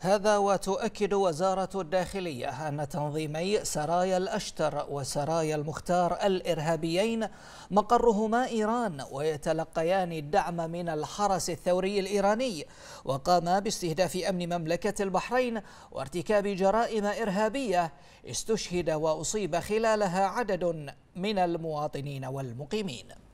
هذا وتؤكد وزارة الداخلية أن تنظيمي سرايا الأشتر وسرايا المختار الإرهابيين مقرهما إيران ويتلقيان الدعم من الحرس الثوري الإيراني وقاما باستهداف أمن مملكة البحرين وارتكاب جرائم إرهابية استشهد وأصيب خلالها عدد من المواطنين والمقيمين